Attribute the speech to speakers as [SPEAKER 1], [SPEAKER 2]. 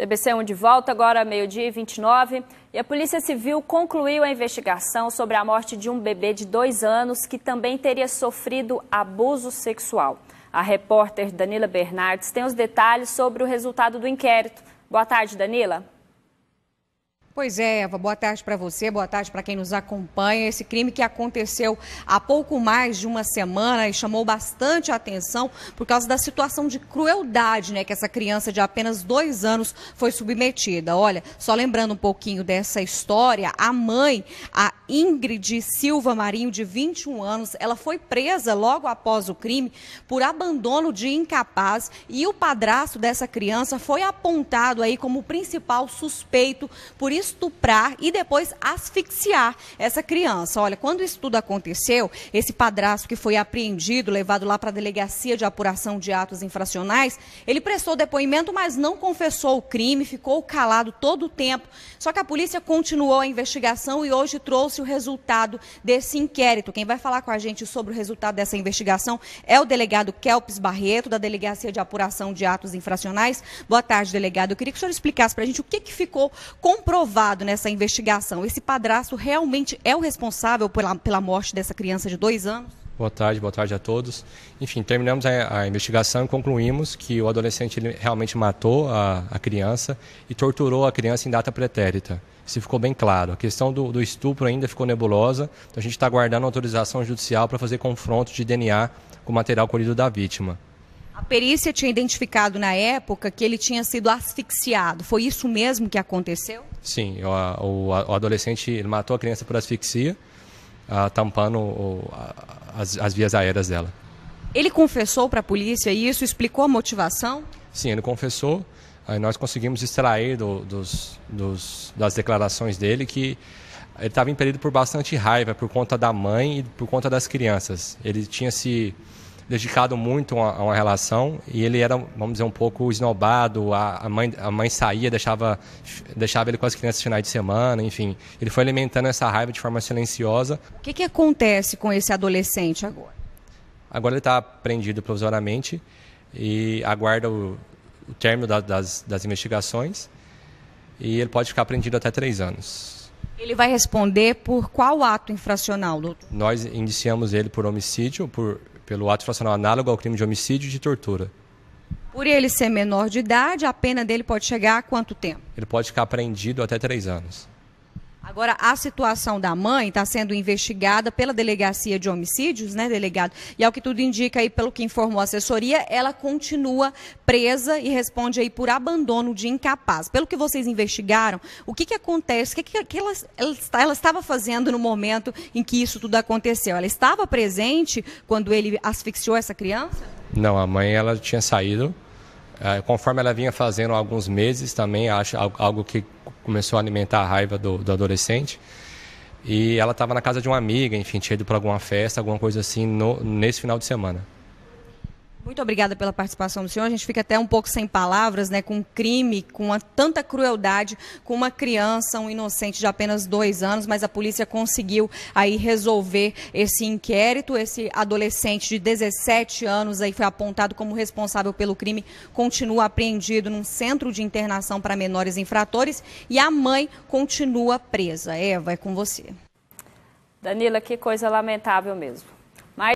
[SPEAKER 1] TBC 1 é de volta agora, meio-dia e 29. E a Polícia Civil concluiu a investigação sobre a morte de um bebê de dois anos que também teria sofrido abuso sexual. A repórter Danila Bernardes tem os detalhes sobre o resultado do inquérito. Boa tarde, Danila. Pois é, Eva, boa tarde para você, boa tarde para quem nos acompanha. Esse crime que aconteceu há pouco mais de uma semana e chamou bastante atenção por causa da situação de crueldade né, que essa criança de apenas dois anos foi submetida. Olha, só lembrando um pouquinho dessa história, a mãe, a Ingrid Silva Marinho, de 21 anos. Ela foi presa logo após o crime por abandono de incapaz e o padrasto dessa criança foi apontado aí como principal suspeito por estuprar e depois asfixiar essa criança. Olha, quando isso tudo aconteceu, esse padrasto que foi apreendido, levado lá para a delegacia de apuração de atos infracionais, ele prestou depoimento, mas não confessou o crime, ficou calado todo o tempo. Só que a polícia continuou a investigação e hoje trouxe o resultado desse inquérito. Quem vai falar com a gente sobre o resultado dessa investigação é o delegado Kelps Barreto, da Delegacia de Apuração de Atos Infracionais. Boa tarde, delegado. Eu queria que o senhor explicasse para a gente o que, que ficou comprovado nessa investigação. Esse padrasto realmente é o responsável pela, pela morte dessa criança de dois anos?
[SPEAKER 2] Boa tarde, boa tarde a todos. Enfim, terminamos a, a investigação e concluímos que o adolescente realmente matou a, a, criança e torturou a criança em data pretérita. Isso ficou bem claro. A questão do, do estupro ainda ficou nebulosa, então a gente está aguardando autorização judicial para fazer confronto de DNA com o material colhido da vítima.
[SPEAKER 1] A perícia tinha identificado na época que ele tinha sido asfixiado. Foi isso mesmo que aconteceu?
[SPEAKER 2] Sim, o, o, o adolescente matou a criança por asfixia, ah, tampando o, a, as, as vias aéreas dela.
[SPEAKER 1] Ele confessou para a polícia e isso explicou a motivação?
[SPEAKER 2] Sim, ele confessou. Aí nós conseguimos extrair do, dos, dos, das declarações dele que ele estava impelido por bastante raiva por conta da mãe e por conta das crianças. Ele tinha se dedicado muito a, uma relação e ele era, vamos dizer, um pouco esnobado. A, mãe, a mãe saía, deixava, deixava ele com as crianças finais de semana, enfim. Ele foi alimentando essa raiva de forma silenciosa.
[SPEAKER 1] O que, que acontece com esse adolescente agora?
[SPEAKER 2] Agora ele está prendido provisoriamente e aguarda o, o término da, das, das investigações e ele pode ficar prendido até três anos.
[SPEAKER 1] Ele vai responder por qual ato infracional, doutor?
[SPEAKER 2] Nós indiciamos ele por homicídio, por pelo ato infracional análogo ao crime de homicídio e de tortura.
[SPEAKER 1] Por ele ser menor de idade, a pena dele pode chegar a quanto tempo?
[SPEAKER 2] Ele pode ficar apreendido até três anos.
[SPEAKER 1] Agora, a situação da mãe está sendo investigada pela Delegacia de Homicídios, né, delegado? E ao que tudo indica, aí, pelo que informou a assessoria, ela continua presa e responde aí por abandono de incapaz. Pelo que vocês investigaram, o que, que acontece? O que, que, que ela, ela, ela estava fazendo no momento em que isso tudo aconteceu? Ela estava presente quando ele asfixiou essa criança?
[SPEAKER 2] Não, a mãe ela tinha saído ah, conforme ela vinha fazendo há alguns meses também, acho algo que começou a alimentar a raiva do, do adolescente. E ela estava na casa de uma amiga, enfim, tinha ido para alguma festa, alguma coisa assim, no, nesse final de semana.
[SPEAKER 1] Muito obrigada pela participação do senhor. A gente fica até um pouco sem palavras, né, com um crime, com uma, tanta crueldade, com uma criança, um inocente de apenas dois anos, mas a polícia conseguiu aí resolver esse inquérito. Esse adolescente de 17 anos aí foi apontado como responsável pelo crime, continua apreendido num centro de internação para menores infratores e a mãe continua presa. Eva, é com você. Danila, que coisa lamentável mesmo.